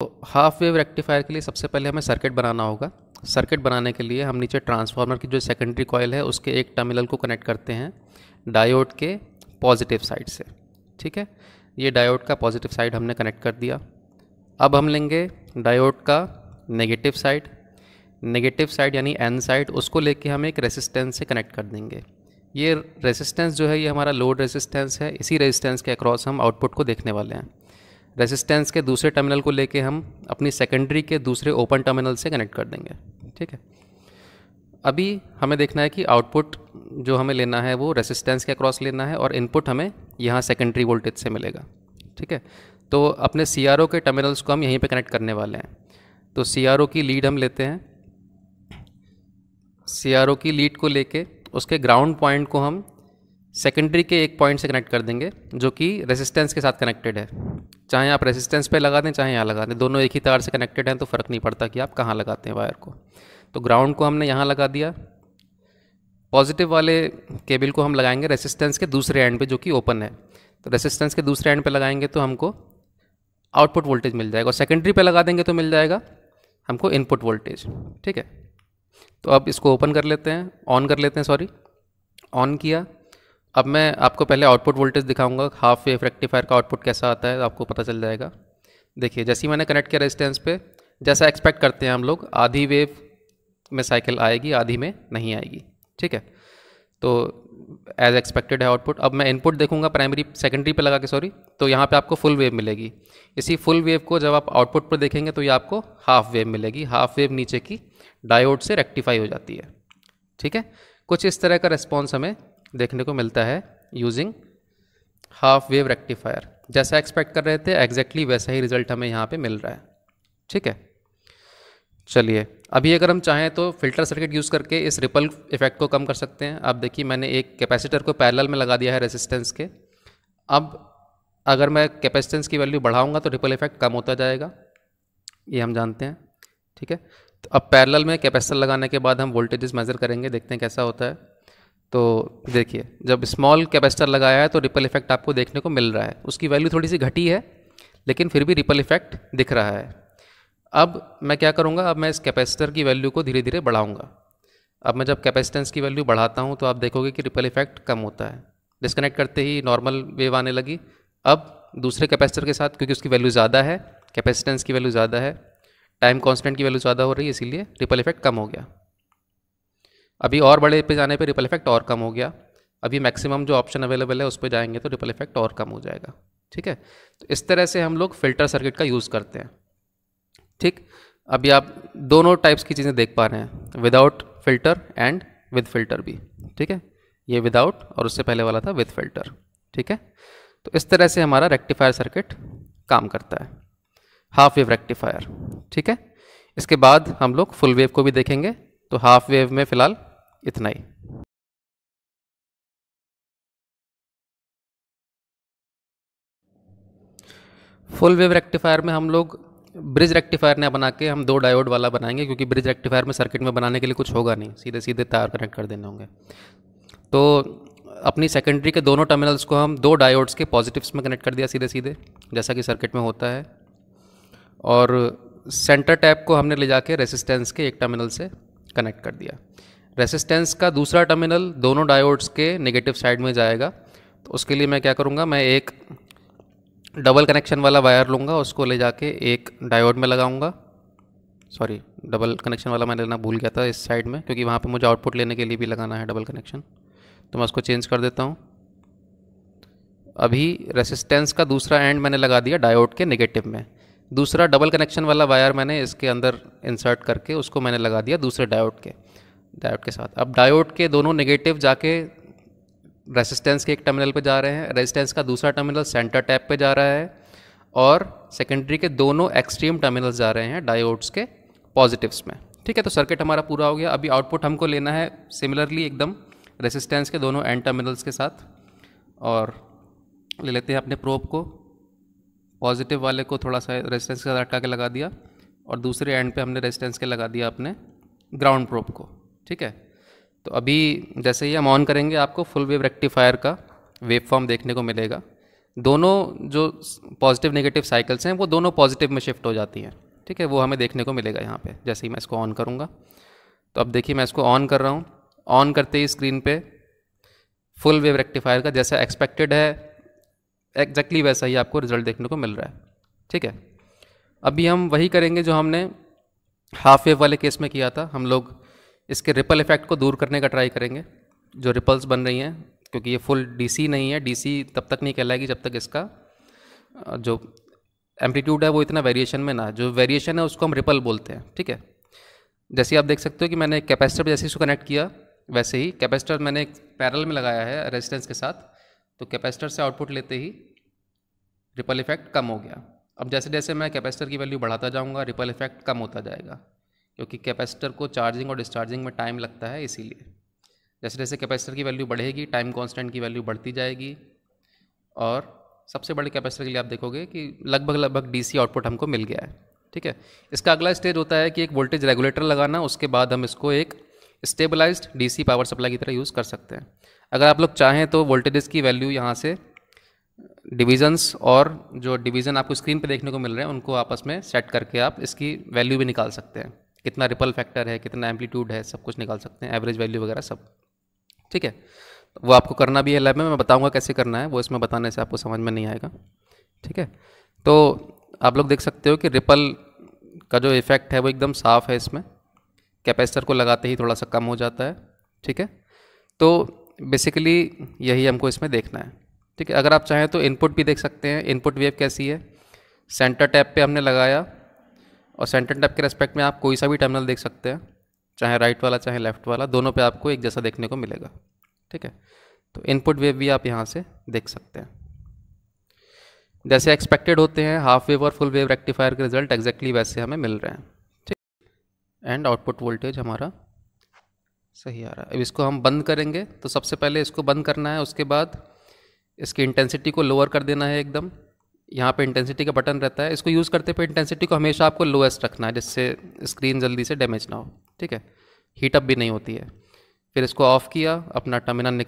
तो half wave rectifier के लिए सबसे पहले हमें सर्किट बनाना होगा सर्किट बनाने के लिए हम नीचे ट्रांसफार्मर की जो सेकेंडरी कॉयल है उसके एक टर्मिनल को कनेक्ट करते हैं डायोड के पॉजिटिव साइड से ठीक है ये डायोड का पॉजिटिव साइड हमने कनेक्ट कर दिया अब हम लेंगे डायोड का नेगेटिव साइड नेगेटिव साइड यानी एन साइड उसको लेके हम एक रेजिस्टेंस से कनेक्ट कर देंगे ये रेजिस्टेंस जो है ये हमारा लोड रेजिस्टेंस है इसी रेजिस्टेंस के अक्रॉस हम आउटपुट को देखने वाले हैं रेजिस्टेंस के दूसरे टर्मिनल को लेके हम अपनी सेकेंडरी के दूसरे ओपन टर्मिनल से कनेक्ट कर देंगे ठीक है अभी हमें देखना है कि आउटपुट जो हमें लेना है वो रेसिस्टेंस के अक्रॉस लेना है और इनपुट हमें यहाँ सेकेंडरी वोल्टेज से मिलेगा ठीक है तो अपने सी के टर्मिनल्स को हम यहीं पर कनेक्ट करने वाले हैं तो सी की लीड हम लेते हैं सी की लीड को लेके उसके ग्राउंड पॉइंट को हम सेकेंडरी के एक पॉइंट से कनेक्ट कर देंगे जो कि रेजिस्टेंस के साथ कनेक्टेड है चाहे आप रेजिस्टेंस पे लगा दें चाहे यहाँ लगा दें दोनों एक ही तार से कनेक्टेड हैं तो फ़र्क नहीं पड़ता कि आप कहाँ लगाते हैं वायर को तो ग्राउंड को हमने यहाँ लगा दिया पॉजिटिव वाले केबल को हम लगाएंगे रेसिस्टेंस के दूसरे एंड पे जो कि ओपन है तो रेसिस्टेंस के दूसरे एंड पे लगाएंगे तो हमको आउटपुट वोल्टेज मिल जाएगा और सेकेंडरी पे लगा देंगे तो मिल जाएगा हमको इनपुट वोल्टेज ठीक है तो अब इसको ओपन कर लेते हैं ऑन कर लेते हैं सॉरी ऑन किया अब मैं आपको पहले आउटपुट वोल्टेज दिखाऊंगा हाफ वेव रेक्टिफायर का आउटपुट कैसा आता है आपको पता चल जाएगा देखिए जैसे ही मैंने कनेक्ट किया रेजिस्टेंस पे जैसा एक्सपेक्ट करते हैं हम लोग आधी वेव में साइकिल आएगी आधी में नहीं आएगी ठीक है तो एज एक्सपेक्टेड है आउटपुट अब मैं इनपुट देखूंगा प्राइमरी सेकेंडरी पे लगा के सॉरी तो यहाँ पे आपको फुल वेव मिलेगी इसी फुल वेव को जब आप आउटपुट पर देखेंगे तो ये आपको हाफ वेव मिलेगी हाफ वेव नीचे की डायोड से रेक्टिफाई हो जाती है ठीक है कुछ इस तरह का रिस्पॉन्स हमें देखने को मिलता है यूजिंग हाफ वेव रेक्टिफायर जैसा एक्सपेक्ट कर रहे थे एग्जैक्टली exactly वैसा ही रिजल्ट हमें यहाँ पे मिल रहा है ठीक है चलिए अभी अगर हम चाहें तो फिल्टर सर्किट यूज़ करके इस रिपल इफेक्ट को कम कर सकते हैं अब देखिए मैंने एक कैपेसिटर को पैरल में लगा दिया है रेजिस्टेंस के अब अगर मैं कैपेसिटेंस की वैल्यू बढ़ाऊँगा तो रिपल इफेक्ट कम होता जाएगा ये हम जानते हैं ठीक है तो अब पैरल में कैपेसिटर लगाने के बाद हम वोल्टेजेस मेज़र करेंगे देखते हैं कैसा होता है तो देखिए जब स्मॉल कैपेसिटर लगाया है तो रिपल इफेक्ट आपको देखने को मिल रहा है उसकी वैल्यू थोड़ी सी घटी है लेकिन फिर भी रिपल इफेक्ट दिख रहा है अब मैं क्या करूँगा अब मैं इस कैपेसिटर की वैल्यू को धीरे धीरे बढ़ाऊँगा अब मैं जब कैपेसिटेंस की वैल्यू बढ़ाता हूँ तो आप देखोगे कि रिपल इफेक्ट कम होता है डिस्कनेक्ट करते ही नॉर्मल वेव आने लगी अब दूसरे कैपेसिटर के साथ क्योंकि उसकी वैल्यू ज़्यादा है कैपेसिटेंस की वैल्यू ज़्यादा है टाइम कांस्टेंट की वैल्यू ज़्यादा हो रही है इसीलिए रिपल इफेक्ट कम हो गया अभी और बड़े पे जाने पे रिपल इफेक्ट और कम हो गया अभी मैक्सिमम जो ऑप्शन अवेलेबल है उस पर जाएंगे तो रिपल इफेक्ट और कम हो जाएगा ठीक है तो इस तरह से हम लोग फिल्टर सर्किट का यूज़ करते हैं ठीक अभी आप दोनों टाइप्स की चीज़ें देख पा रहे हैं without filter and with filter भी ठीक है ये विदाउट और उससे पहले वाला था विद फिल्टर ठीक है तो इस तरह से हमारा रेक्टिफायर सर्किट काम करता है हाफ वेव रेक्टिफायर ठीक है इसके बाद हम लोग फुल वेव को भी देखेंगे तो हाफ वेव में फ़िलहाल इतना ही फुल वेव रेक्टिफायर में हम लोग ब्रिज रेक्टिफायर ने बना के हम दो डायोड वाला बनाएंगे क्योंकि ब्रिज रेक्टिफायर में सर्किट में बनाने के लिए कुछ होगा नहीं सीधे सीधे तार कनेक्ट कर देने होंगे तो अपनी सेकेंडरी के दोनों टर्मिनल्स को हम दो डायोड्स के पॉजिटिव्स में कनेक्ट कर दिया सीधे सीधे जैसा कि सर्किट में होता है और सेंटर टैप को हमने ले जाके रेसिस्टेंस के एक टर्मिनल से कनेक्ट कर दिया रेसिस्टेंस का दूसरा टर्मिनल दोनों डायोड्स के नेगेटिव साइड में जाएगा तो उसके लिए मैं क्या करूँगा मैं एक डबल कनेक्शन वाला वायर लूँगा उसको ले जाके एक डायोड में लगाऊँगा सॉरी डबल कनेक्शन वाला मैं लेना भूल गया था इस साइड में क्योंकि वहाँ पे मुझे आउटपुट लेने के लिए भी लगाना है डबल कनेक्शन तो मैं उसको चेंज कर देता हूँ अभी रेसिस्टेंस का दूसरा एंड मैंने लगा दिया डायोड के नेगेटिव में दूसरा डबल कनेक्शन वाला वायर मैंने इसके अंदर इंसर्ट करके उसको मैंने लगा दिया दूसरे डायोड के डायोड के साथ अब डायोड के दोनों नेगेटिव जाके रेजिस्टेंस के एक टर्मिनल पे जा रहे हैं रेजिस्टेंस का दूसरा टर्मिनल सेंटर टैप पे जा रहा है और सेकेंडरी के दोनों एक्सट्रीम टर्मिनल्स जा रहे हैं डायोड्स के पॉजिटिव्स में ठीक है तो सर्किट हमारा पूरा हो गया अभी आउटपुट हमको लेना है सिमिलरली एकदम रेसिस्टेंस के दोनों एंड टर्मिनल्स के साथ और ले लेते हैं अपने प्रोप को पॉजिटिव वाले को थोड़ा सा रेजिस्टेंस के साथ अटका के लगा दिया और दूसरे एंड पे हमने रेजिस्टेंस के लगा दिया अपने ग्राउंड प्रोप को ठीक है तो अभी जैसे ही हम ऑन करेंगे आपको फुल वेव रेक्टिफायर का वेव फॉर्म देखने को मिलेगा दोनों जो पॉजिटिव नेगेटिव साइकिल्स हैं वो दोनों पॉजिटिव में शिफ्ट हो जाती हैं ठीक है वो हमें देखने को मिलेगा यहाँ पे जैसे ही मैं इसको ऑन करूँगा तो अब देखिए मैं इसको ऑन कर रहा हूँ ऑन करते ही स्क्रीन पे फुल वेव रेक्टिफायर का जैसा एक्सपेक्टेड है एग्जैक्टली exactly वैसा ही आपको रिजल्ट देखने को मिल रहा है ठीक है अभी हम वही करेंगे जो हमने हाफ वेव वाले केस में किया था हम लोग इसके रिपल इफेक्ट को दूर करने का ट्राई करेंगे जो रिपल्स बन रही हैं क्योंकि ये फुल डीसी नहीं है डीसी तब तक नहीं कहलाएगी जब तक इसका जो एम्पलीट्यूड है वो इतना वेरिएशन में ना जो वेरिएशन है उसको हम रिपल बोलते हैं ठीक है जैसे आप देख सकते हो कि मैंने कैपेसिटर जैसे इसको कनेक्ट किया वैसे ही कैपेसिटर मैंने एक पैरल में लगाया है रेजिस्टेंस के साथ तो कैपेसिटर से आउटपुट लेते ही रिपल इफेक्ट कम हो गया अब जैसे जैसे मैं कैपेसिटर की वैल्यू बढ़ाता जाऊंगा रिपल इफेक्ट कम होता जाएगा क्योंकि कैपेसिटर को चार्जिंग और डिस्चार्जिंग में टाइम लगता है इसीलिए जैसे जैसे कैपेसिटर की वैल्यू बढ़ेगी टाइम कांस्टेंट की वैल्यू बढ़ती जाएगी और सबसे बड़े कैपेसिटर के लिए आप देखोगे कि लगभग लगभग डीसी आउटपुट हमको मिल गया है ठीक है इसका अगला स्टेज होता है कि एक वोल्टेज रेगुलेटर लगाना उसके बाद हम इसको एक स्टेबलाइज्ड डीसी पावर सप्लाई की तरह यूज़ कर सकते हैं अगर आप लोग चाहें तो वोल्टेजेस की वैल्यू यहाँ से डिविजन्स और जो डिवीज़न आपको स्क्रीन पर देखने को मिल रहे हैं उनको आपस में सेट करके आप इसकी वैल्यू भी निकाल सकते हैं कितना रिपल फैक्टर है कितना एम्पलीट्यूड है सब कुछ निकाल सकते हैं एवरेज वैल्यू वगैरह सब ठीक है तो वो आपको करना भी है लैब में मैं बताऊंगा कैसे करना है वो इसमें बताने से आपको समझ में नहीं आएगा ठीक है तो आप लोग देख सकते हो कि रिपल का जो इफेक्ट है वो एकदम साफ है इसमें कैपेसिटर को लगाते ही थोड़ा सा कम हो जाता है ठीक है तो बेसिकली यही हमको इसमें देखना है ठीक है अगर आप चाहें तो इनपुट भी देख सकते हैं इनपुट वेव कैसी है सेंटर टैप पे हमने लगाया और सेंटर टैप के रेस्पेक्ट में आप कोई सा भी टर्मिनल देख सकते हैं चाहे राइट वाला चाहे लेफ्ट वाला दोनों पे आपको एक जैसा देखने को मिलेगा ठीक है तो इनपुट वेव भी आप यहाँ से देख सकते हैं जैसे एक्सपेक्टेड होते हैं हाफ वेव और फुल वेव रेक्टिफायर के रिजल्ट एग्जैक्टली वैसे हमें मिल रहे हैं ठीक एंड आउटपुट वोल्टेज हमारा सही आ रहा है अब इसको हम बंद करेंगे तो सबसे पहले इसको बंद करना है उसके बाद इसकी इंटेंसिटी को लोअर कर देना है एकदम यहाँ पे इंटेंसिटी का बटन रहता है इसको यूज़ करते पे इंटेंसिटी को हमेशा आपको लोएस्ट रखना है जिससे स्क्रीन जल्दी से डैमेज ना हो ठीक है हीटअप भी नहीं होती है फिर इसको ऑफ़ किया अपना टर्मिनल